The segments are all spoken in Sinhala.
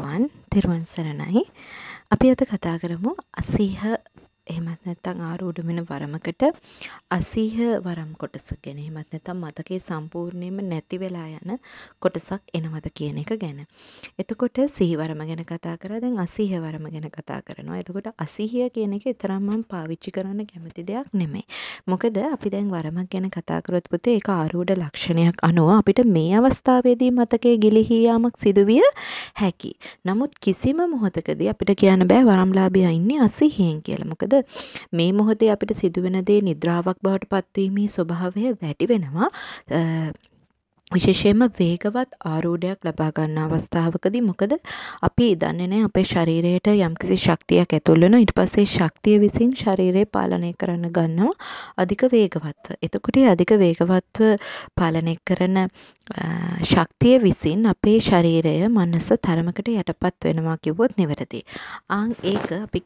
වන් තෙරුවන් සරණයි අපි අද කතා කරමු අසීහ එහෙමත් නැත්තං ආරූඩු වෙන වරමකට අසීහ වරම් කොටස ගැන එහෙමත් නැතම් මතකේ සම්පූර්ණයම නැති වෙලා යන කොටසක් එනවද කියන එක ගැන. එතකොට සීවරම ගැන කතා කරා දැන් අසීහ වරම ගැන කතා කරනවා. එතකොට අසීහිය කියන එක තරම් මම පාවිච්චි කරන්න කැමති දෙයක් නෙමෙයි. මොකද අපි දැන් වරමක් ගැන කතා කරොත් පුතේ ඒක ආරූඪ ලක්ෂණයක් අනුව අපිට මේ අවස්ථාවේදී මතකයේ ගිලිහී යාමක් සිදුවිය හැකි. නමුත් කිසිම මොහොතකදී අපිට කියන්න බෑ වරම්ලාභියා ඉන්නේ අසීහියෙන් කියලා. මොකද මොකද මේ මොහොතේ අපිට සිදුවෙන දේ නිද්‍රාවක් බවට පත්වීමේ ස්වභාවය වැඩි වෙනවා විශේෂයෙන්ම වේගවත් ආරෝඩයක් ලබා ගන්න අවස්ථාවකදී මොකද අපි දන්නේ නැහැ අපේ ශරීරයට යම්කිසි ශක්තියක් ඇතුල් වෙනවා ඊට පස්සේ ශක්තිය විසින් ශරීරය පාලනය කරන්න ගන්නවා අධික වේගවත්ව. එතකොට අධික වේගවත්ව පාලනය කරන ශක්තිය විසින් අපේ ශරීරය මනස තරමකට යටපත් වෙනවා කිව්වොත් නිවැරදි. ආන් ඒක අපි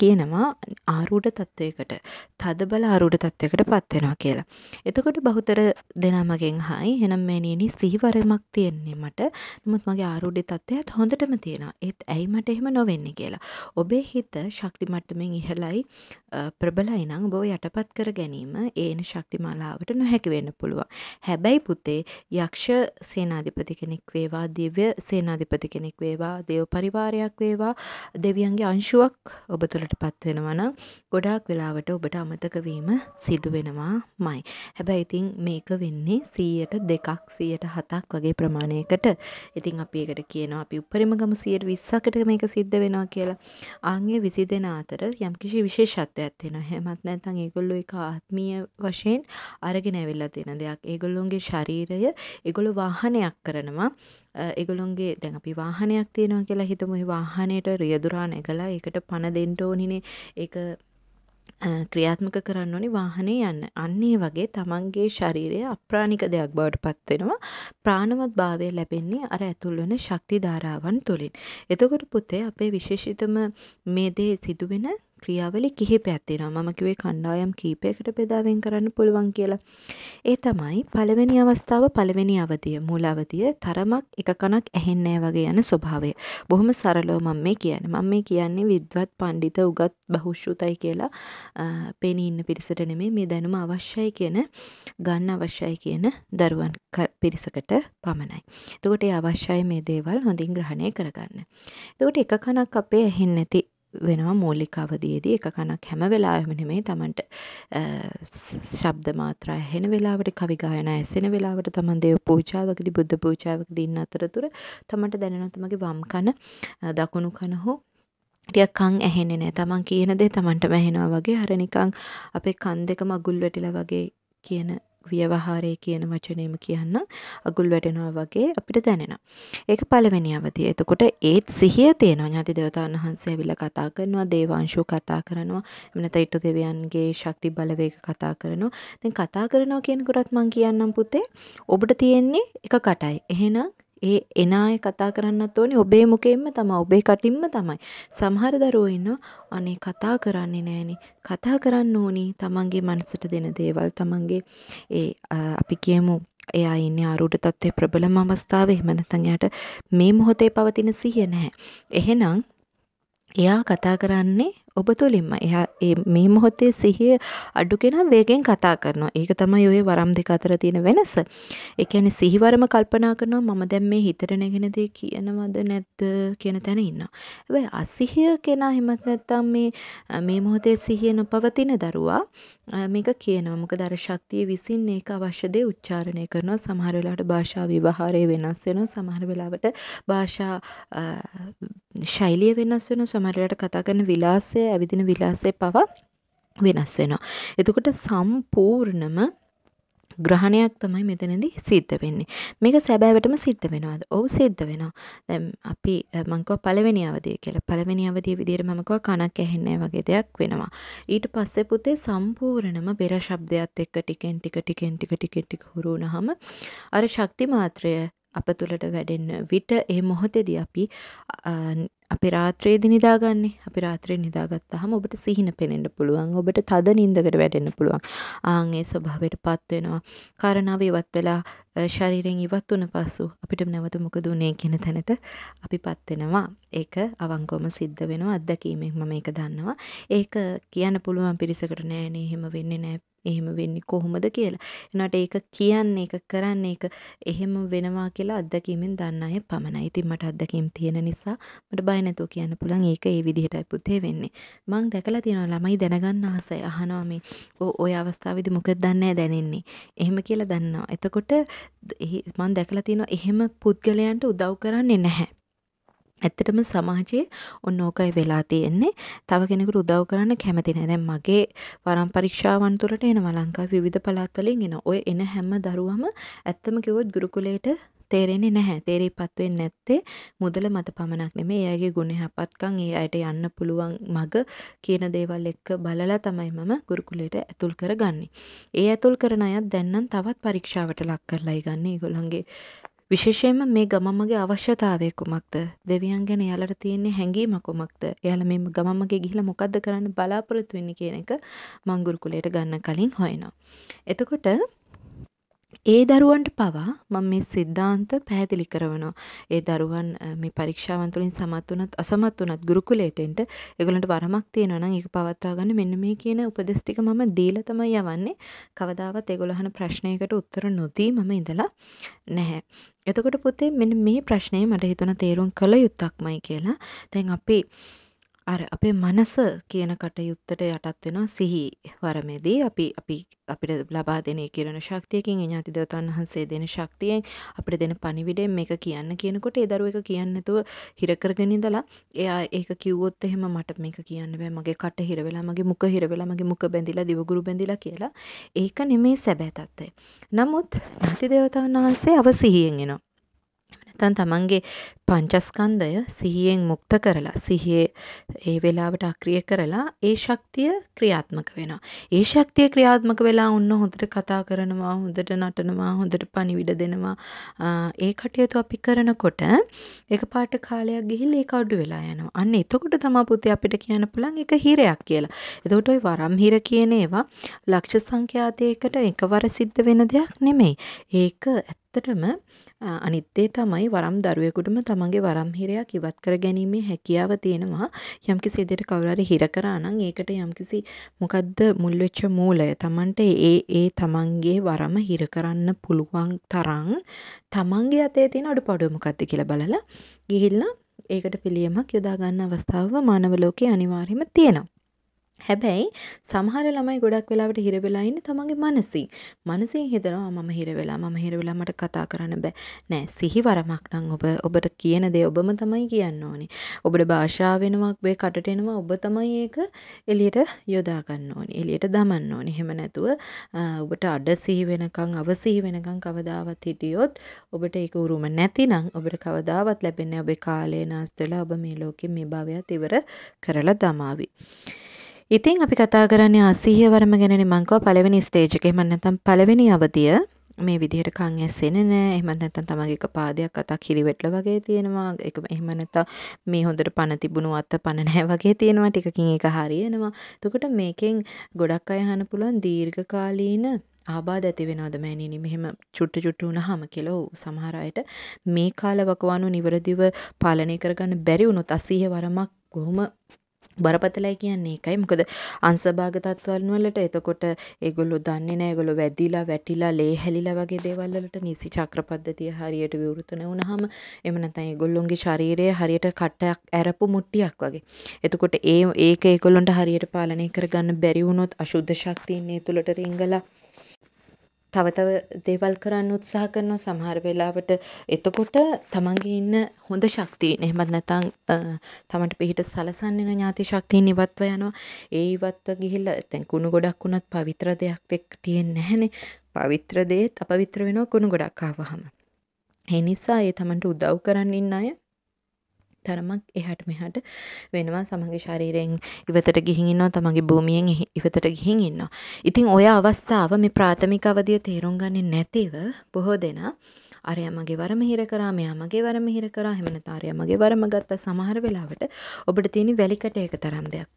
කියනවා ආරූඪ තත්වයකට තදබල ආරූඪ තත්වයකටපත් වෙනවා කියලා. එතකොට බහුතර දෙනාමගෙන් හයි එහෙනම් මේ මිනි සීවරමක් තියෙන්නේ මට නමුත් මගේ ආරෝඩි තත්ත්වයත් හොඳටම තියෙනවා ඒත් ඇයි මට එහෙම නොවෙන්නේ කියලා ඔබේ හිත ශක්ති මට්ටමින් ඉහළයි ප්‍රබලයි නම් ඔබව යටපත් කර ගැනීම ඒන ශක්ති මාලාවට නොහැකි වෙන්න පුළුවන් හැබැයි පුතේ යක්ෂ සේනාධිපති කෙනෙක් වේවා දිව්‍ය සේනාධිපති කෙනෙක් වේවා දේව පරිවාරයක් වේවා දෙවියන්ගේ අංශුවක් ඔබ තුළට පත්වෙනවා නම් ගොඩාක් වෙලාවට ඔබට අමතකවීම සිදුවෙනවා මයි හැබැයි ඉතින් මේක වෙන්නේ සීයට දෙකක් සියයට හතක් වගේ ප්‍රමාණයකට ඉතින් අපි එකට කියනවා අපි උපරිම ගම සියයට විස්සකට මේක සිද්ධ වෙනවා කියලා ආන්ගේ විසි දෙෙන අතර යම්කිසි විශේෂත්වයක් තියෙන හෙමත් නැතන් ඒගොල්ලො එක ආත්මිය වශයෙන් අරගෙන ඇවිල්ලා තියෙන දෙයක් ඒගොල්ලොන්ගේ ශරීරය එගොලු වාහනයක් කරනවා එගොලොන්ගේ දැන් අපි වාහනයක් තියෙනවා කියලා හිතම වාහනයට රියදුරාන එකලා එකට පණ දෙන්ට ඕනිනේ ඒ ක්‍රියාත්මක කරන්න ඕනේ වාහනේ යන්න. අන්න ඒ වගේ තමන්ගේ ශරීරය අප්‍රාණික දෙයක් බවට පත් වෙනවා. ප්‍රාණවත් භාවය ලැබෙන්නේ අර ඇතුල් වෙන ශක්ති ධාරාවන් තුලින්. එතකොට පුතේ අපේ විශේෂිතම මේ දේ සිදුවෙන ක්‍රියාවලි කිහිපයක් තියෙනවා. මම කිව්වේ කණ්ඩායම් කීපයකට බෙදා වෙන් කරන්න පුළුවන් කියලා. ඒ තමයි පළවෙනි අවස්ථාව පළවෙනි අවධිය. මූල අවධිය තරමක් එක කණක් ඇහෙන්නේ වගේ යන ස්වභාවය. බොහොම සරලව මම මේ කියන්නේ. මම මේ කියන්නේ විද්වත් පඬිත උගත් බහුශ්‍රුතයි කියලා පෙනී ඉන්න පිරිසට නෙමෙයි මේ දැනුම අවශ්‍යයි කියන ගන්න අවශ්‍යයි කියන දරුවන් පිරිසකට පමණයි. එතකොට ඒ අවශ්‍යයි මේ දේවල් හොඳින් ග්‍රහණය කරගන්න. එතකොට එක කණක් අපේ ඇහෙන්නේ නැති වෙනවා මූලික අවදියේදී එක කනක් හැම වෙලාවෙම නෙමෙයි Tamanට ශබ්ද මාත්‍රා ඇහෙන වෙලාවට කවි ගායනා ඇසෙන වෙලාවට Taman දේව පූජාවකදී බුද්ධ පූජාවකදී ඉන්න අතරතුර Tamanට දැනෙනවා තමගේ වම් කන දකුණු කන හෝ ටිකක් කන් ඇහෙන්නේ නැහැ. Taman කියන දේ Tamanටම ඇහෙනවා වගේ අර නිකන් අපේ කන් දෙක මගුල් වැටිලා වගේ කියන ව්‍යවහාරය කියන වචනයම කියන්න අගුල් වැටෙනවා වගේ අපිට දැනෙනවා. ඒක පළවෙනි අවධිය. එතකොට ඒත් සිහිය තියෙනවා ඥාති දේවතාවුන් වහන්සේ ඇවිල්ලා කතා කරනවා, දේවාංශෝ කතා කරනවා, එමු නැත්නම් ඊට දෙවියන්ගේ ශක්ති බලවේග කතා කරනවා. දැන් කතා කරනවා කියනකොටත් මම කියන්නම් පුතේ, ඔබට තියෙන්නේ එක කටයි. එහෙනම් ඒ එන අය කතා කරන්නත් ඕනේ ඔබේ මුකෙන්ම තමයි ඔබේ කටින්ම තමයි. සමහර දරුවෝ ඉන්නවා අනේ කතා කරන්නේ නැහනේ. කතා කරන්න ඕනි තමන්ගේ මනසට දෙන දේවල් තමන්ගේ ඒ අපි කියමු එයා ඉන්නේ ආරූඪ තත්ත්වයේ ප්‍රබලම අවස්ථාවේ එහෙම නැත්නම් එයාට මේ මොහොතේ පවතින සිහිය නැහැ. එහෙනම් එයා කතා කරන්නේ ඔබ තුළින්ම එහා මේ මොහොතේ සිහිය අඩු කෙනා වේගෙන් කතා කරනවා. ඒක තමයි ඔය වරම් දෙක අතර තියෙන වෙනස. ඒ කියන්නේ සිහිවරම කල්පනා කරනවා මම දැන් මේ හිතට නැගෙන දේ කියනවද නැද්ද කියන තැන ඉන්නවා. හැබැයි අසිහිය කෙනා හිමත් නැත්තම් මේ මේ මොහොතේ සිහිය නොපවතින දරුවා මේක කියනවා. මොකද අර ශක්තිය විසින් ඒක අවශ්‍ය දේ උච්චාරණය කරනවා. සමහර වෙලාවට භාෂා විවහාරය වෙනස් වෙනවා. සමහර වෙලාවට භාෂා ශෛලිය වෙනස් වෙනවා. සමහර වෙලාවට කතා කරන විලාසය විලාසය ඇවිදින විලාසය පවා වෙනස් වෙනවා. එතකොට සම්පූර්ණම ග්‍රහණයක් තමයි මෙතනදී සිද්ධ වෙන්නේ. මේක සැබෑවටම සිද්ධ වෙනවද? ඔව් සිද්ධ වෙනවා. දැන් අපි මං කව පළවෙනි අවධිය කියලා. පළවෙනි අවධිය විදිහට මම කව කනක් ඇහෙන්නේ වගේ දෙයක් වෙනවා. ඊට පස්සේ පුතේ සම්පූර්ණම බෙර ශබ්දයත් එක්ක ටිකෙන් ටික ටිකෙන් ටික ටික ටික හුරු වුණාම අර ශක්ති මාත්‍රය අප තුළට වැඩෙන්න විට ඒ මොහොතේදී අපි අපි රාත්‍රයේ නිදාගන්නේ. අපි රාත්‍රියේ නිදාගත්තාම ඔබට සිහින පෙනෙන්න පුළුවන්. ඔබට තද නිින්දකට වැටෙන්න පුළුවන්. ආන් ඒ ස්වභාවයටපත් වෙනවා. කාරණාව ඉවත් වෙලා ශරීරයෙන් ඉවත් වුණ පසු අපිට නැවත මොකද උනේ කියන තැනට අපිපත් වෙනවා. ඒක අවංකවම සිද්ධ වෙනවා. අත්දැකීමෙන් මම ඒක දන්නවා. ඒක කියන්න පුළුවන් පිරිසකට නෑනේ. එහෙම වෙන්නේ නෑ. එහෙම වෙන්නේ කොහොමද කියලා. එනට ඒක කියන්නේ ඒක කරන්නේ ඒක එහෙම වෙනවා කියලා අත්දැකීමෙන් දන්න අය පමණයි. ඉතින් මට අත්දැකීම් තියෙන නිසා මට බය නැතුව කියන්න පුළුවන් ඒක ඒ විදිහටයි පුතේ වෙන්නේ. මං දැකලා තියෙනවා ළමයි දැනගන්න ආසයි. අහනවා මේ ඔය අවස්ථාවේදී මොකද දන්නේ දැනෙන්නේ. එහෙම කියලා දන්නවා. එතකොට මං දැකලා තියෙනවා එහෙම පුද්ගලයන්ට උදව් කරන්නේ නැහැ. ඇත්තටම සමාජයේ ඔන්න ඕකයි වෙලා තියෙන්නේ. තව කෙනෙකුට උදව් කරන්න කැමති නැහැ. දැන් මගේ වරම් පරීක්ෂාවන් තුළට එන ලංකාවේ විවිධ පළාත් වලින් එන ඔය එන හැම දරුවම ඇත්තම කිව්වොත් ගුරුකුලයට තේරෙන්නේ නැහැ. තේරීපත් වෙන්නේ නැත්තේ මුදල මත පමණක් නෙමෙයි. එයාගේ ගුණ යහපත්කම්, ඒ අයට යන්න පුළුවන් මග කියන දේවල් එක්ක බලලා තමයි මම ගුරුකුලයට ඇතුල් කරගන්නේ. ඒ ඇතුල් කරන අයත් දැන් නම් තවත් පරීක්ෂාවට ලක් කරලායි ගන්න. ඒගොල්ලන්ගේ විශේෂයෙන්ම මේ ගමමගේ අවශ්‍යතාවය කුමක්ද? දෙවියන් ගැන එයාලට තියෙන හැඟීම කුමක්ද? එයාලා මේ ගමමගේ ගිහිලා මොකද්ද කරන්න බලාපොරොත්තු වෙන්නේ කියන එක මං ගුරුකුලයට ගන්න කලින් හොයනවා. එතකොට ඒ දරුවන්ට පවා මම මේ සිද්ධාන්ත පැහැදිලි කරනවා. ඒ දරුවන් මේ පරීක්ෂාවන් තුළින් සමත් වුණත් අසමත් වුණත් ගුරුකුලයට එන්න ඒගොල්ලන්ට වරමක් තියෙනවා නම් ඒක පවත්වා ගන්න මෙන්න මේ කියන උපදෙස් ටික මම දීලා තමයි යවන්නේ. කවදාවත් ඒගොල්ලෝ අහන ප්‍රශ්නයකට උත්තර නොදී මම ඉඳලා නැහැ. එතකොට පුතේ මෙන්න මේ ප්‍රශ්නේ මට හිතුණා තේරුම් කළ යුත්තක්මයි කියලා. දැන් අපි අර අපේ මනස කියන කටයුත්තට යටත් වෙනවා සිහි වරමේදී අපි අපි අපිට ලබා දෙන කිරණ ශක්තියකින් ඥාති දේවතාවුන් වහන්සේ දෙන ශක්තියෙන් අපිට දෙන පණිවිඩයෙන් මේක කියන්න කියනකොට ඒ දරුවෝ ඒක කියන්නේ නැතුව හිර කරගෙන ඉඳලා එයා ඒක කිව්වොත් එහෙම මට මේක කියන්න බෑ මගේ කට හිර වෙලා මගේ මුඛ හිර වෙලා මගේ මුඛ බැඳිලා දිවගුරු බැඳිලා කියලා ඒක නෙමේ සැබෑ තත්ත්වය. නමුත් ඥාති දේවතාවුන් වහන්සේ අව සිහියෙන් එනවා. නැත්තම් තමන්ගේ පංචස්කන්ධය සිහියෙන් මුක්ත කරලා සිහියේ ඒ වෙලාවට අක්‍රිය කරලා ඒ ශක්තිය ක්‍රියාත්මක වෙනවා. ඒ ශක්තිය ක්‍රියාත්මක වෙලා ඔන්න හොඳට කතා කරනවා, හොඳට නටනවා, හොඳට පණිවිඩ දෙනවා. ඒ කටයුතු අපි කරනකොට එකපාරට කාලයක් ගිහිල්ලා ඒක අඩු වෙලා යනවා. අන්න එතකොට තමයි පුතේ අපිට කියන්න පුළුවන් ඒක හිරයක් කියලා. එතකොට ওই වරම් හිර කියන ඒවා ලක්ෂ සංඛ්‍යාතයකට එකවර සිද්ධ වෙන දෙයක් නෙමෙයි. ඒක ඇත්තටම අනිත්තේ තමයි වරම් දරුවෙකුටම තමන්ගේ වරම් හිරයක් ඉවත් කර ගැනීමේ හැකියාව තියෙනවා යම්කිසි විදිහට කවුරුහරි හිර කරා නම් ඒකට යම්කිසි මොකද්ද මුල් වෙච්ච මූලය තමන්ට ඒ ඒ තමන්ගේ වරම හිර කරන්න පුළුවන් තරම් තමන්ගේ අතේ තියෙන අඩුපාඩුව මොකද්ද කියලා බලලා ගිහිල්ලා ඒකට පිළියමක් යොදා ගන්න අවස්ථාව මානව ලෝකේ අනිවාර්යයෙන්ම තියෙනවා හැබැයි සමහර ළමයි ගොඩක් වෙලාවට හිර වෙලා ඉන්නේ තමන්ගේ මනසින්. මනසින් හිතනවා මම හිර වෙලා මම හිර වෙලා මට කතා කරන්න බෑ. නෑ සිහිවරමක් නම් ඔබ ඔබට කියන දේ ඔබම තමයි කියන්න ඕනේ. ඔබට භාෂාව වෙනමක් මේ කටට එනවා ඔබ තමයි ඒක එළියට යොදා ගන්න ඕනේ. එළියට දමන්න ඕනේ. එහෙම නැතුව ඔබට අඩ සිහි වෙනකන් අවසිහි වෙනකන් කවදාවත් හිටියොත් ඔබට ඒක උරුම නැතිනම් ඔබට කවදාවත් ලැබෙන්නේ ඔබේ කාලය නාස්ති වෙලා ඔබ මේ ලෝකෙ මේ භවයත් ඉවර කරලා දමාවි. ඉතින් අපි කතා කරන්නේ අසීහිය වරම ගැනනේ මං කව පළවෙනි ස්ටේජ් එක. එහෙම නැත්නම් පළවෙනි අවධිය මේ විදිහට කන් ඇසෙන්නේ නැහැ. එහෙම නැත්නම් තමගේ එක පාදයක් අතක් හිරිවැටල වගේ තියෙනවා. ඒක එහෙම නැත්නම් මේ හොඳට පණ තිබුණු අත පණ නැහැ වගේ තියෙනවා. ටිකකින් ඒක හරියනවා. එතකොට මේකෙන් ගොඩක් අය අහන්න පුළුවන් දීර්ඝකාලීන ආබාධ ඇති වෙනවද මෑණිනි මෙහෙම චුට්ට චුට්ට වුණාම කියලා ඔව් සමහර අයට මේ කාලවකවානු නිවරදිව පාලනය කරගන්න බැරි වුණොත් අසීහ වරමක් කොහොම බරපතලයි කියන්නේ ඒකයි. මොකද අංශභාග තත්ත්වයන් වලට එතකොට ඒගොල්ලෝ දන්නේ නැහැ ඒගොල්ලෝ වැදිලා වැටිලා ලේ හැලිලා වගේ දේවල් වලට නිසි චක්‍ර පද්ධතිය හරියට විවෘත නැවුනහම එහෙම නැත්නම් ඒගොල්ලොන්ගේ ශරීරය හරියට කටයක් ඇරපු මුට්ටියක් වගේ. එතකොට ඒ ඒක ඒගොල්ලොන්ට හරියට පාලනය කරගන්න බැරි වුණොත් අශුද්ධ ශක්තියන් ඒ තුලට රිංගලා තව තව දේවල් කරන්න උත්සාහ කරනවා සමහර වෙලාවට එතකොට තමන්ගේ ඉන්න හොඳ ශක්තියන් එහෙමත් නැත්නම් තමන්ට පිහිට සලසන්න එන ඥාති ශක්තියන් ඉවත්ව යනවා ඒ ඉවත්ව ගිහිල්ලා දැන් කුණු ගොඩක් වුණත් පවිත්‍ර දෙයක් එක්ක තියෙන්නේ නැහනේ පවිත්‍ර දේත් අපවිත්‍ර වෙනවා කුණු ගොඩක් ආවහම ඒ නිසා ඒ තමන්ට උදව් කරන්න ඉන්න අය තරමක් එහාට මෙහාට වෙනවා සමගේ ශරීරයෙන් ඉවතට ගිහින් ඉන්නවා තමගේ භූමියෙන් ඉවතට ගිහින් ඉන්නවා. ඉතින් ওই අවස්ථාව මේ ප්‍රාථමික අවධිය තේරුම් ගන්නේ නැතිව බොහෝ දෙනා අරයා මගේ වර මෙහෙර කරා මෙයා මගේ වර මෙහෙර කරා එහෙම නැත්නම් අරයා මගේ වරම ගත්තා සමහර වෙලාවට ඔබට තියෙන වැලිකට ඒක තරම් දෙයක්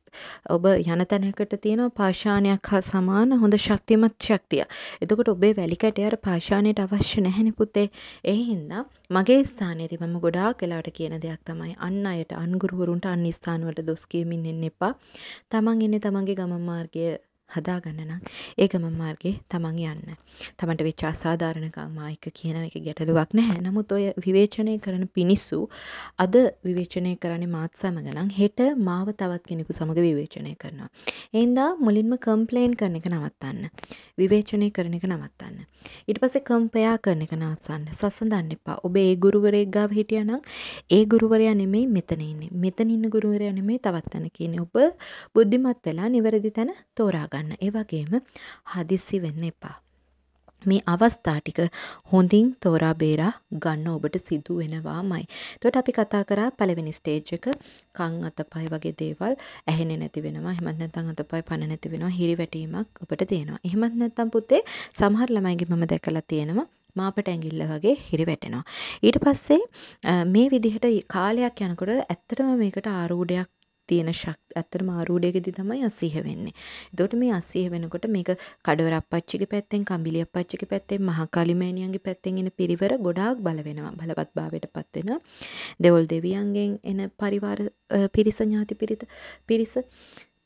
ඔබ යන තැනකට තියෙන පාෂාණයක් හා සමාන හොඳ ශක්තිමත් ශක්තිය. එතකොට ඔබේ වැලිකටේ අර පාෂාණයට අවශ්‍ය නැහෙනේ පුතේ. ඒ හින්දා මගේ ස්ථානයේදී මම ගොඩාක් වෙලාවට කියන දෙයක් තමයි අන් අයට අන් ගුරුවරුන්ට අන් ස්ථානවලට දොස් කියමින් එන්න එපා. තමන් ඉන්නේ තමන්ගේ ගමන් මාර්ගයේ හදාගන්න නම් ඒ ගමන් මාර්ගේ තමන් යන්න. තමන්ට වෙච්ච අසාධාරණකම් මායික කියන එක ගැටලුවක් නැහැ. නමුත් ඔය විවේචනය කරන පිනිස්සු අද විවේචනය කරන්නේ මාත් සමග නම් හෙට මාව තවත් කෙනෙකු සමග විවේචනය කරනවා. එහෙනම්දා මුලින්ම කම්ප්ලේන් කරන එක නවත්තන්න. විවේචනය කරන එක නවත්තන්න. ඊට පස්සේ කම්පයා කරන එක නවත්තන්න. සසඳන්න එපා. ඔබ ඒ ගුරුවරයෙක් ගාව හිටියනම් ඒ ගුරුවරයා නෙමෙයි මෙතන ඉන්නේ. මෙතන ඉන්න ගුරුවරයා නෙමෙයි තවත් තැනක ඉන්නේ. ඔබ බුද්ධිමත් වෙලා නිවැරදි තැන තෝරා ගන්න. කරගන්න. ඒ වගේම හදිස්සි වෙන්න එපා. මේ අවස්ථා ටික හොඳින් තෝරා බේරා ගන්න ඔබට සිදු වෙනවාමයි. එතකොට අපි කතා කරා පළවෙනි ස්ටේජ් එක කන් අතපය වගේ දේවල් ඇහෙන්නේ නැති වෙනවා. එහෙමත් නැත්නම් අතපය පණ නැති වෙනවා. හිරිවැටීමක් ඔබට තියෙනවා. එහෙමත් නැත්නම් පුතේ සමහර ළමයිගේ මම දැකලා තියෙනවා මාපට ඇඟිල්ල වගේ හිරිවැටෙනවා. ඊට පස්සේ මේ විදිහට කාලයක් යනකොට ඇත්තටම මේකට ආරූඪයක් තියෙන ශක්තිය ඇත්තටම ආරූඩයකදී තමයි 80 වෙන්නේ. එතකොට මේ 80 වෙනකොට මේක කඩවර අපච්චිගේ පැත්තෙන්, කම්බිලි අපච්චිගේ පැත්තෙන්, මහකාලි මෑණියන්ගේ පැත්තෙන් එන පිරිවර ගොඩාක් බල වෙනවා. බලවත්භාවයටපත් වෙනවා. දෙවොල් දෙවියන්ගෙන් එන පරිවාර පිරිස ඥාති පිරිත පිරිස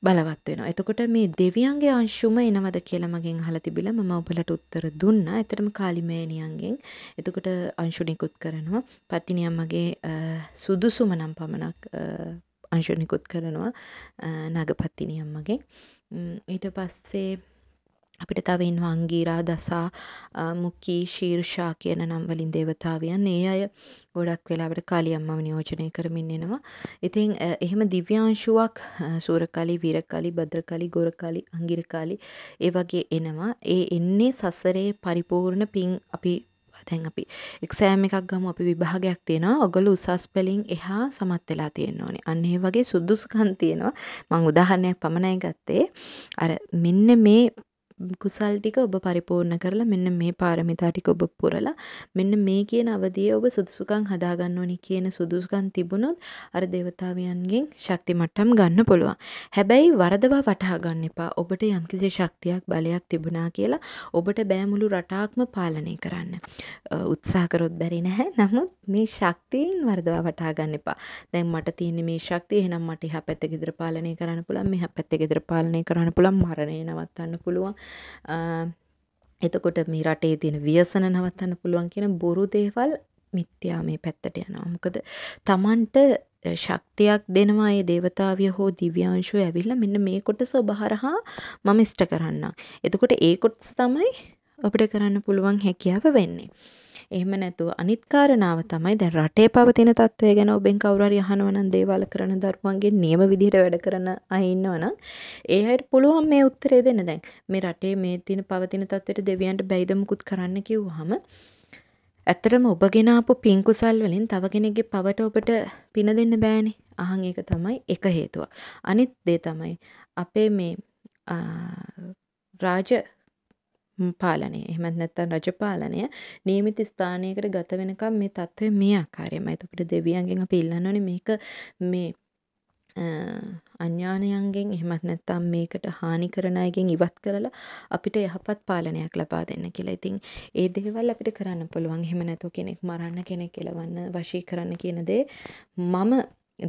බලවත් වෙනවා. එතකොට මේ දෙවියන්ගේ අංශුම එනවද කියලා මගෙන් අහලා තිබිලා මම ඔබලට උත්තර දුන්නා. ඇත්තටම කාලිමේනියන්ගෙන්. එතකොට අංශු නිකුත් කරනවා. පත්තිනියම් මගේ සුදුසුම නම් පමණක් අංශුනිකුත් කරනවා නගපත්තිනි අම්මගෙන් ඊට පස්සේ අපිට තව ඉන්නවා අංගීරා දසා මුකී ශීර්ෂා කියන නම් වලින් දේවතාවියන් ඒ අය ගොඩක් වෙලාවට කාලියම්මව නියෝජනය කරමින් එනවා. ඉතින් එහෙම දිව්‍යාංශුවක් සූරකාලි, වීරකාලි, භද්‍රකාලි, ගෝරකාලි, අංගිරකාලි ඒ වගේ එනවා. ඒ එන්නේ සසරේ පරිපූර්ණ පිං අපි වෙනවා දැන් අපි එක්සෑම් එකක් ගමු අපි විභාගයක් තියෙනවා ඔගොල්ලෝ උසස් පෙළින් එහා සමත් වෙලා තියෙන්න ඕනේ අන්න ඒ වගේ සුදුසුකම් තියෙනවා මම උදාහරණයක් පමණයි ගත්තේ අර මෙන්න මේ කුසල් ටික ඔබ පරිපූර්ණ කරලා මෙන්න මේ පාරමිතා ටික ඔබ පුරලා මෙන්න මේ කියන අවධියේ ඔබ සුදුසුකම් හදා ගන්න ඕනි කියන සුදුසුකම් තිබුණොත් අර దేవතාවියන්ගෙන් ශක්ති මට්ටම් ගන්න පුළුවන්. හැබැයි වරදවා වටහා ගන්න එපා. ඔබට යම්කිසි ශක්තියක් බලයක් තිබුණා කියලා ඔබට බෑමුළු රටාක්ම පාලනය කරන්න උත්සාකරොත් බැරි නැහැ නමුත් මේ ශක්තියෙන් වරදවා වටා ගන්න එපා දැන් මට තියෙන මේ ශක්තිය එහෙනම් මට එහා පැත්ත ගෙදර පාලනය කරන්න පුළුවන් මෙහා පැත්ත ගෙදර පාලනය කරන්න පුළුවන් මරණය නවත්තන්න පුළුවන් එතකොට මේ රටේ තියෙන ව්‍යසන නවත්තන්න පුළුවන් කියන බොරු දේවල් මිත්‍යා මේ පැත්තට යනවා. මොකද Tamanට ශක්තියක් දෙනවා ඒ దేవතාවිය හෝ දිව්‍යාංශෝ ඇවිල්ලා මෙන්න මේ කොටස ඔබ හරහා මම ඉෂ්ට කරන්නම්. එතකොට ඒ කොටස තමයි අපිට කරන්න පුළුවන් හැකියාව වෙන්නේ. එහෙම නැතුව අනිත් කාරණාව තමයි දැන් රටේ පවතින තත්ත්වය ගැන ඔබෙන් කවුරු හරි අහනවා නම් දේවාල කරන දරුවන්ගේ නියම විදිහට වැඩ කරන අය ඉන්නවනම් ඒ අයට පුළුවන් මේ උත්තරේ දෙන්න දැන් මේ රටේ මේ තියෙන පවතින තත්ත්වයට දෙවියන්ට බැයිද මුකුත් කරන්න කිව්වහම ඇත්තටම ඔබ ගෙනාපු පින් කුසල් වලින් තව කෙනෙක්ගේ පවට ඔබට පින දෙන්න බෑනේ. අහන් ඒක තමයි එක හේතුව. අනිත් දේ තමයි අපේ මේ රාජ පාලනය එහෙමත් නැත්නම් රජ පාලනය නියමිත ස්ථානයකට ගත වෙනකම් මේ தত্ত্বය මේ ආකාරයමයි. එතකොට දෙවියන්ගෙන් අපි ඉල්ලන්න ඕනේ මේක මේ අඥානයන්ගෙන් එහෙමත් නැත්නම් මේකට හානි කරන අයගෙන් ඉවත් කරලා අපිට යහපත් පාලනයක් ලබා දෙන්න කියලා. ඉතින් ඒ දේවල් අපිට කරන්න පුළුවන්. එහෙම නැතෝ කෙනෙක් මරන්න කෙනෙක් එලවන්න වශී කරන්න කියන දේ මම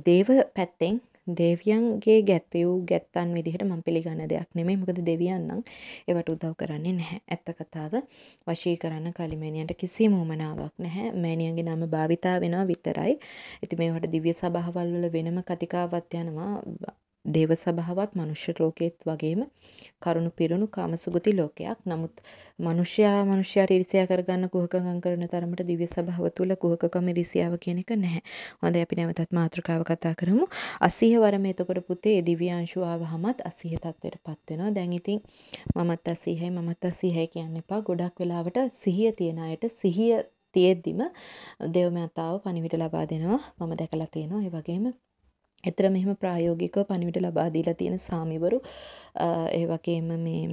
දේව පැත්තෙන් දෙවියන්ගේ ගැතයූ ගැත්තන් විදිහට මම පිළිගන්න දෙයක් නෙමෙයි. මොකද දෙවියන්නම් ඒවට උදව් කරන්නේ නැහැ. ඇත්ත කතාව වශී කරන්න කලිමේනියන්ට කිසිම උමනාවක් නැහැ. මෑණියන්ගේ නම භාවිතා වෙනවා විතරයි. ඉතින් මේවට දිව්‍ය සභාවල් වල වෙනම කතිකාවක් යනවා. දේව සභාවත් මනුෂ්‍ය ලෝකෙත් වගේම කරුණු පිරුණු කාමසුගති ලෝකයක්. නමුත් මිනිසයා මිනිසයාට ඊර්ෂ්‍යා කරගන්න කුහකකම් කරන තරමට දිව්‍ය සභාව තුල කුහකකම ඊර්ෂ්‍යාව කියන එක නැහැ. හොඳයි අපි නැවතත් මාතෘකාව කතා කරමු. 80 වරම එතකොට පුතේ ඒ දිව්‍යාංශු ආවහමත් 80 තත්ත්වයටපත් වෙනවා. දැන් ඉතින් මමත් 80යි මමත් 80යි කියන්න එපා. ගොඩක් වෙලාවට සිහිය තියන අයට සිහිය තියෙද්දිම දේවමතාව පණිවිඩ ලබා දෙනවා. මම දැකලා තියෙනවා. ඒ වගේම එතර මෙහෙම ප්‍රායෝගිකව පණිවිඩ ලබා දීලා තියෙන සාමිවරු ඒ වගේම මේ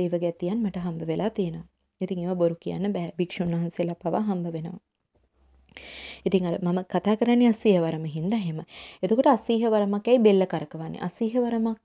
දේවගැතියන් මට හම්බ වෙලා තියෙනවා. ඉතින් ඒවා බොරු කියන්න බෑ. භික්ෂුන් වහන්සේලා පවා හම්බ වෙනවා. ඉතින් අර මම කතා කරන්නේ 80 වරම හින්දා එහෙම. එතකොට 80 වරමකයි බෙල්ල කරකවන්නේ. 80 වරමක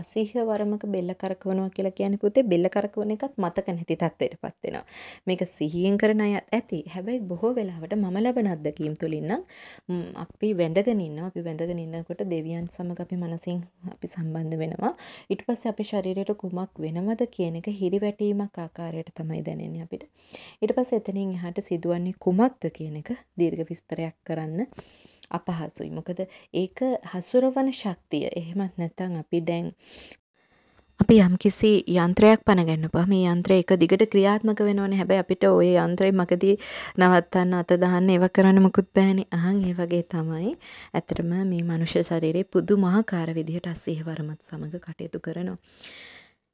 80 වරමක බෙල්ල කරකවනවා කියලා කියන්නේ පුතේ බෙල්ල කරකවන එකත් මතක නැති තත්ත්වයටපත් වෙනවා. මේක සිහියෙන් කරන අය ඇති. හැබැයි බොහෝ වෙලාවට මම ලබන අත්දැකීම් තුලින් නම් අපි වැඳගෙන ඉන්නවා. අපි වැඳගෙන ඉන්නකොට දෙවියන් සමග අපි මනසින් අපි සම්බන්ධ වෙනවා. ඊට පස්සේ අපේ ශරීරයට කුමක් වෙනවද කියන එක හිරිවැටීමක් ආකාරයට තමයි දැනෙන්නේ අපිට. ඊට පස්සේ එතනින් එහාට සිදුවන්නේ කුමක්ද කියන එක දීර්ඝ විස්තරයක් කරන්න අපහසුයි. මොකද ඒක හසුරවන ශක්තිය. එහෙමත් නැත්නම් අපි දැන් අපි යම්කිසි යන්ත්‍රයක් පනගන්න පුවා මේ යන්ත්‍රය එක දිගට ක්‍රියාත්මක වෙනවන හැබැයි අපිට ඔය යන්ත්‍රය මකදී නවත්තන්න අත දහන්න ඒව කරන්න මකුත් බෑනි අහන් ඒ වගේ තමයි ඇතරම මේ මනුෂ්‍ය ශරීරයේ පුදු මහාකාර විදිහට අස්සීහවරමත් සමඟ කටයුතු කරනවා.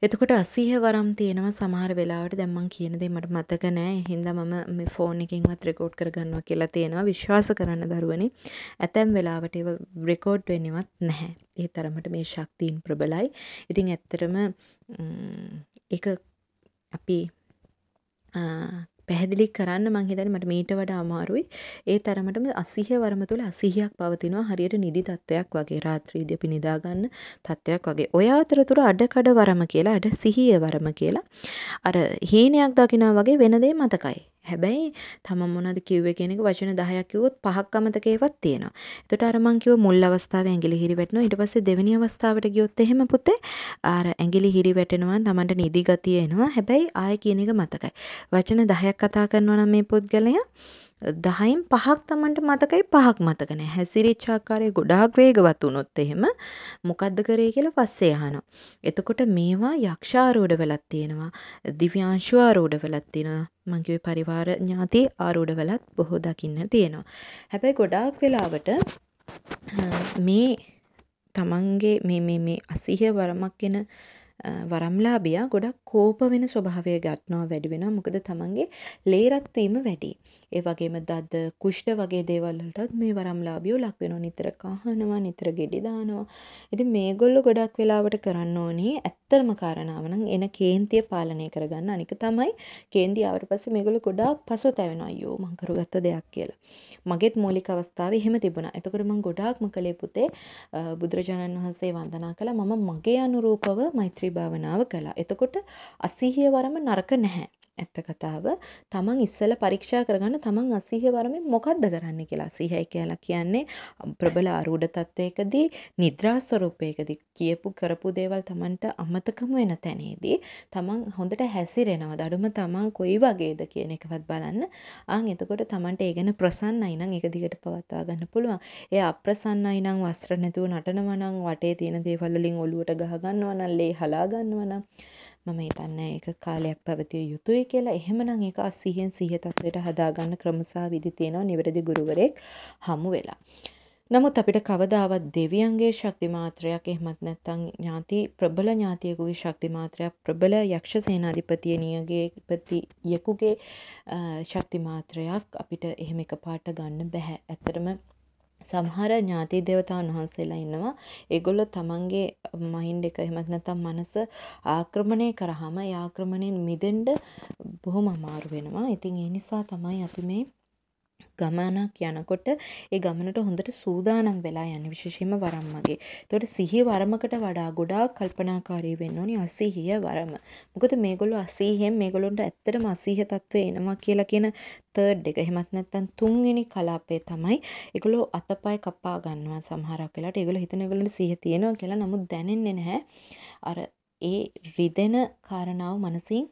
එතකොට 80 වරම් තියෙනවා සමහර වෙලාවට දැන් මම කියන දේ මට මතක නෑ. ඒ හින්දා මම මේ ෆෝන් එකකින්වත් රෙකෝඩ් කරගන්නවා කියලා තියෙනවා. විශ්වාස කරන්න දරුවනේ. ඇතැම් වෙලාවට ඒව රෙකෝඩ් වෙන්නේවත් නැහැ. ඒ තරමට මේ ශක්තියින් ප්‍රබලයි. ඉතින් ඇත්තටම ඒක අපි පැහැදිලි කරන්න මං හිතන්නේ මට මීට වඩා අමාරුයි. ඒ තරමටම අසීහිය වරම තුල අසීහියක් පවතිනවා හරියට නිදි තත්වයක් වගේ රාත්‍රීදී අපි නිදා ගන්න තත්වයක් වගේ. ඔය අතරතුර අඩකඩ වරම කියලා අඩ සිහිය වරම කියලා අර හීනයක් දකිනා වගේ වෙන දේ මතකයි. හැබැයි තම මොනද කිව්ව කෙනෙක වචන දහයක්කිවොත් පහක් අමතකේවත් තියෙනවා එතට අරමංකිව මුල් අවස්ථාව ඇගිලි හිරි වැටනවා ඉට පස්සේ දෙවනි අවස්ථාවට ගියොත් එහෙම පුතේ ආර ඇගිලි හිරි වැටෙනවා තමන්ට නිදි ගතියෙනවා හැබැයි ආය කියන එක මතකයි වචන දහයක් කතා කරනවා නම් මේ පුද්ගලයා දහයිම් පහක් තමන්ට මතකයි පහක් මතකන හැසිරිච්චාකාරය ගොඩාක් වේගවත් වුණොත් එහෙම මොකද්ද කරේ කියලා පස්සේ අහනවා. එතකොට මේවා යක්ෂාරෝඩ වෙලත් තියෙනවා. දිව්‍යාංශු ආරෝඩ වෙලත් තියෙනවා. මගේ පරිවාර ඥාති ආරෝඩ වෙලත් බොහෝ දකින්න තියෙනවා. හැබැයි ගොඩාක් වෙලාවට මේ තමන්ගේ මේ මේ මේ අසීහ වරමක් වෙන වරම්ලාබියා ගොඩක් කෝප වෙන ස්වභාවය ගන්නවා වැඩි වෙනවා මොකද තමන්ගේ ලේ රත් වීම වැඩි. ඒ වගේම දද කුෂ්ඨ වගේ දේවල් වලටත් මේ වරම්ලාබියෝ ලක් වෙනවා නිතර කහනවා නිතර ගෙඩි දානවා. ඉතින් මේගොල්ලෝ ගොඩක් වෙලාවට කරන්න ඕනේ ඇත්තම කාරණාව නම් එන කේන්තිය පාලනය කරගන්න. අනික තමයි කේන්තිය ආවට පස්සේ මේගොල්ලෝ ගොඩාක් පසුතැවෙනවා අයියෝ මං කරගත්ත දෙයක් කියලා. මගෙත් මූලික අවස්ථාවේ එහෙම තිබුණා. එතකොට මං ගොඩාක්ම කලේ පුතේ බුදුරජාණන් වහන්සේ වන්දනා කළා මම මගේ අනුරූපව මෛත්‍රී භාවනාව කළා. එතකොට අසීහිය වරම නරක නැහැ. ඇත්ත කතාව තමන් ඉස්සල පරීක්ෂා කරගන්න තමන් අසීහ වරමින් මොකක්ද කරන්න කියලා අසීහයි කියලා කියන්නේ ප්‍රබල ආරූඪ තත්වයකදී නිද්‍රා ස්වරූපයකදී කියපු කරපු දේවල් තමන්ට අමතකම වෙන තැනේදී තමන් හොඳට හැසිරෙනවද අඩුම තමන් කොයි වගේද කියන එකවත් බලන්න ආන් එතකොට තමන්ට ඒ ගැන ප්‍රසන්නයි නම් ඒක දිගට පවත්වා ගන්න පුළුවන් ඒ අප්‍රසන්නයි නම් වස්ත්‍ර නැතුව නටනවා නම් වටේ තියෙන දේවල් වලින් ඔලුවට ගහ ගන්නවා නම් ලේ හලා ගන්නවා නම් මම හිතන්නේ ඒක කාලයක් පැවතිය යුතුයි කියලා. එහෙමනම් ඒක 80න් 100 තත්වයට හදාගන්න ක්‍රම සහ විදි තියෙනවා නිවැරදි ගුරුවරයෙක් හමු වෙලා. නමුත් අපිට කවදාවත් දෙවියන්ගේ ශක්ති මාත්‍රයක් එහෙමත් නැත්නම් ඥාති ප්‍රබල ඥාතියෙකුගේ ශක්ති මාත්‍රයක් ප්‍රබල යක්ෂ සේනාධිපතියනියගේ පතියෙකුගේ ශක්ති මාත්‍රයක් අපිට එහෙම එකපාරට ගන්න බෑ. ඇත්තටම සමහර ඥාති දේවතාවුන් වහන්සේලා ඉන්නවා. ඒගොල්ලෝ තමන්ගේ මයින්ඩ් එක එහෙමත් නැත්නම් මනස ආක්‍රමණය කරාම ඒ ආක්‍රමණයෙන් මිදෙන්න බොහොම අමාරු වෙනවා. ඉතින් ඒ නිසා තමයි අපි මේ ගමනක් යනකොට ඒ ගමනට හොඳට සූදානම් වෙලා යන්න විශේෂයෙන්ම වරම් මගේ. එතකොට සිහිය වරමකට වඩා ගොඩාක් කල්පනාකාරී වෙන්න ඕනි අසීහිය වරම. මොකද මේගොල්ලෝ අසීහියෙන් මේගොල්ලොන්ට ඇත්තටම අසීහ තත්ත්වේ එනවා කියලා කියන තර්ඩ් එක. එහෙමත් නැත්නම් තුන්වෙනි කලාපය තමයි ඒගොල්ලෝ අතපය කපා ගන්නවා සමහරක් වෙලාවට. ඒගොල්ලෝ හිතන ඒගොල්ලන්ට සිහිය තියෙනවා කියලා නමුත් දැනෙන්නේ නැහැ. අර ඒ රිදෙන කාරණාව මනසින්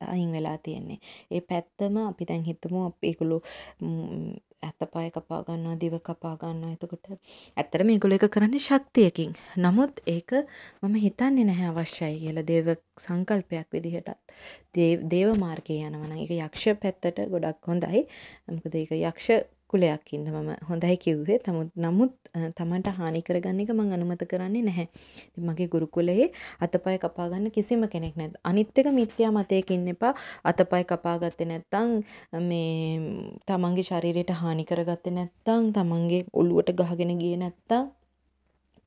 අයින් වෙලා තියෙන්නේ. ඒ පැත්තම අපි දැන් හිතමු ඒගොල්ලෝ ඇතපය කපා ගන්නවා දිව කපා ගන්නවා එතකොට ඇත්තටම ඒගොල්ලෝ ඒක කරන්නේ ශක්තියකින්. නමුත් ඒක මම හිතන්නේ නැහැ අවශ්‍යයි කියලා දේව සංකල්පයක් විදිහටත්. දේව මාර්ගයේ යනවා නම් ඒක යක්ෂ පැත්තට ගොඩක් හොඳයි. මොකද ඒක යක්ෂ කුලයක් ඉද මම හොඳයි කිව්වේ තමුත් නමුත් තමන්ට හානි කරගන්න එක මං අනුමත කරන්නේ නැහැ. මගේ ගුරුකුලයේ අතපය කපා ගන්න කිසිම කෙනෙක් නැත්. අනිත් එක මිත්‍යා මතයක ඉන්න එපා. අතපය කපා ගත්තේ නැත්නම් මේ තමන්ගේ ශරීරයට හානි කරගත්තේ නැත්නම් තමන්ගේ ඔළුවට ගහගෙන ගියේ නැත්නම්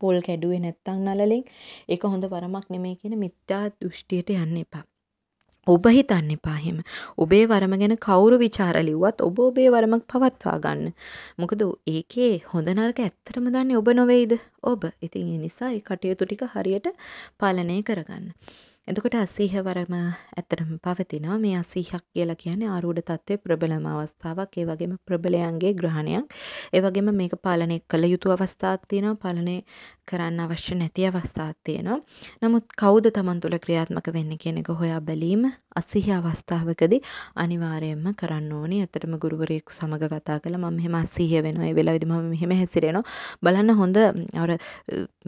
පොල් කැඩුවේ නැත්තං නලලෙන් ඒක හොඳ වරමක් නෙමේ කියන මිත්‍යා දෘෂ්ටියට යන්න එපා. ඔබ හිතන්න එපා එහෙම. ඔබේ වරම ගැන කවුරු ਵਿਚාර ලිව්වත් ඔබ ඔබේ වරම පවත්වා ගන්න. මොකද ඒකේ හොඳ නරක ඇත්තටම දන්නේ ඔබ නොවේද? ඔබ. ඉතින් ඒ නිසා ඒ කටයුතු ටික හරියට පාලනය කරගන්න. එතකොට අසීහවරම ඇත්තටම පවතිනවා මේ අසීහක් කියලා කියන්නේ ආරූඪ තත්ත්වයේ ප්‍රබලම අවස්ථාවක් ඒ වගේම ප්‍රබලයන්ගේ ග්‍රහණයක් ඒ වගේම මේක පාලනය කළ යුතු අවස්ථාවක් තියෙනවා පාලනය කරන්න අවශ්‍ය නැති අවස්ථාවක් තියෙනවා නමුත් කවුද Taman තුල ක්‍රියාත්මක වෙන්නේ කියන එක හොයා බැලීම අසීහ අවස්ථාවකදී අනිවාර්යයෙන්ම කරන්න ඕනේ ඇත්තටම ගුරුවරයෙකු සමග කතා කළා මම මෙහෙම අසීහ වෙනවා ඒ වෙලාවෙදි මම මෙහෙම හැසිරෙනවා බලන්න හොඳ අර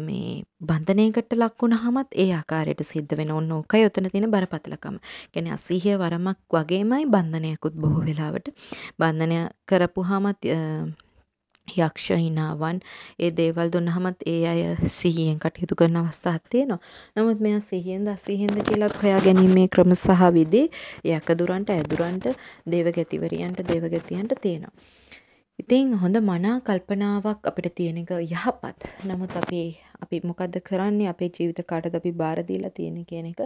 මේ බන්ධනයකට ලක් වුණාමත් ඒ ආකාරයට සිද්ධ වෙන කරන්න ඕක යොතන තියෙන බරපතලකම. කියන්නේ අසීහිය වරමක් වගේමයි බන්ධනයකුත් බොහෝ වෙලාවට බන්ධනය කරපුවාමත් යක්ෂ හිනාවන් ඒ දේවල් දුන්නහමත් ඒ අය සිහියෙන් කටයුතු කරන අවස්ථාවක් තියෙනවා. නමුත් මෙයා සිහියෙන්ද අසිහියෙන්ද කියලාත් හොයා ගැනීමේ ක්‍රම සහ විදි යකදුරන්ට ඇදුරන්ට දේවගතිවරියන්ට දේවගතියන්ට තියෙනවා. ඉතින් හොඳ මනා කල්පනාවක් අපිට තියෙන එක යහපත්. නමුත් අපි අපි මොකද්ද කරන්නේ අපේ ජීවිත කාටද අපි බාර දීලා තියෙන්නේ කියන එක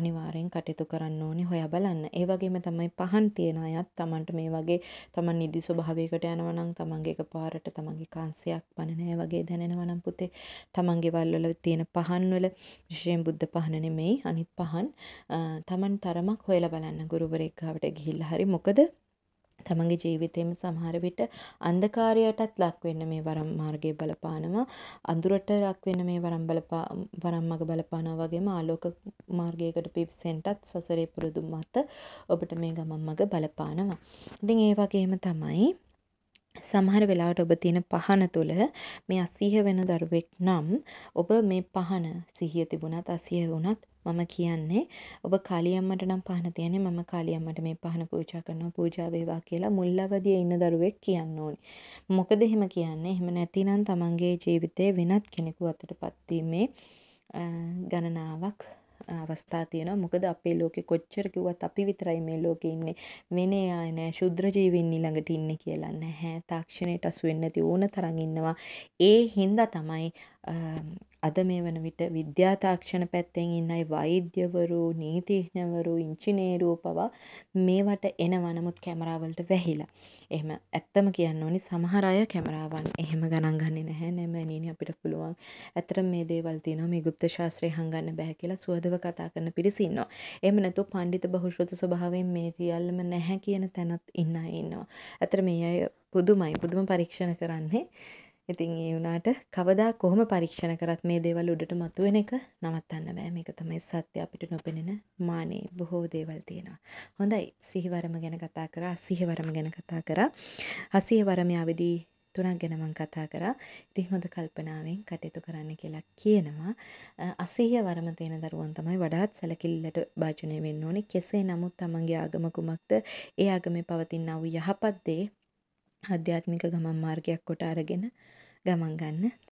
අනිවාර්යෙන් කටයුතු කරන්න ඕනේ හොයා බලන්න. ඒ වගේම තමයි පහන් තියන අයත් Tamanට මේ වගේ Taman නිදි ස්වභාවයකට යනවා නම් Tamanගේ එකපාරට Tamanගේ කාංශයක් පණ නැහැ වගේ දැනෙනවා නම් පුතේ Tamanගේ වල් වල තියෙන පහන් වල විශේෂයෙන් බුද්ධ පහන නෙමෙයි අනිත් පහන් Taman තරමක් හොයලා බලන්න ගුරුවරයෙක් ගාවට ගිහිල්ලා හරි මොකද තමන්ගේ ජීවිතේම සමහර විට අන්ධකාරයටත් ලක් වෙන්න මේ වරම් මාර්ගය බලපානවා අඳුරට ලක් වෙන්න මේ වරම් බලපා වරම් මග බලපානවා වගේම ආලෝක මාර්ගයකට පිවිසෙන්නටත් සසරේ පුරුදු මත ඔබට මේ ගමන් මග බලපානවා ඉතින් ඒ වගේම තමයි සමහර වෙලාවට ඔබ තියෙන පහන තුළ මේ අසීහ වෙන දරුවෙක් නම් ඔබ මේ පහන සිහිය තිබුණත් අසීහ වුණත් මම කියන්නේ ඔබ කාලියම්මට නම් පහන තියන්නේ මම කාලියම්මට මේ පහන පූජා කරනවා පූජා වේවා කියලා මුල් අවදියේ ඉන්න දරුවෙක් කියන්න ඕනේ. මොකද එහෙම කියන්නේ එහෙම නැතිනම් තමන්ගේ ජීවිතේ වෙනත් කෙනෙකු අතටපත් වීමේ ගණනාවක් අවස්ථා තියෙනවා. මොකද අපේ ලෝකේ කොච්චර කිව්වත් අපි විතරයි මේ ලෝකේ ඉන්නේ. වෙන අය නෑ. ශුද්‍ර ජීවීන් ඊළඟට ඉන්නේ කියලා නැහැ. තාක්ෂණයට අසු වෙන්නේ නැති ඕන තරම් ඉන්නවා. ඒ හින්දා තමයි අද මේ වන විට විද්‍යා තාක්ෂණ පැත්තෙන් ඉන්න අය වෛද්‍යවරු, නීතිඥවරු, ඉංජිනේරුවෝ පවා මේවට එනවා. නමුත් කැමරා වලට වැහිලා. එහෙම ඇත්තම කියන්න ඕනි සමහර අය කැමරාවන් එහෙම ගණන් ගන්නේ නැහැ. නැමෙනිනි අපිට පුළුවන්. ඇත්තටම මේ දේවල් තියෙනවා මේ গুপ্ত ශාස්ත්‍රය හංගන්න බෑ කියලා සුවදව කතා කරන පිරිස ඉන්නවා. එහෙම නැතුව පඬිත බහුශ්‍රත ස්වභාවයෙන් මේ සියල්ලම නැහැ කියන තැනත් ඉන්න අය ඉන්නවා. ඇත්තට මේ අය පුදුමයි. පුදුම පරීක්ෂණ කරන්නේ. ඉතින් ඒ වුණාට කවදා කොහොම පරීක්ෂණ කරත් මේ දේවල් උඩට මතුවෙන එක නවත්තන්න බෑ. මේක තමයි සත්‍ය අපිට නොපෙනෙන මානේ බොහෝ දේවල් තියෙනවා. හොඳයි. සිහිවරම ගැන කතා කරා, සිහිවරම ගැන කතා කරා. අසිහිවරම යාවේදී තුනක් ගැන මම කතා කරා. ඉතින් හොඳ කල්පනාවෙන් කටයුතු කරන්න කියලා කියනවා. අසීහ වරම තියෙන දරුවන් තමයි වඩාත් සැලකිල්ලට භාජනය වෙන්න ඕනේ. කෙසේ නමුත් තමන්ගේ ආගම කුමක්ද? ඒ ආගමේ පවතින වූ යහපත් දේ ආධ්‍යාත්මික ගමන් මාර්ගයක් කොට අරගෙන ගමන් ගන්න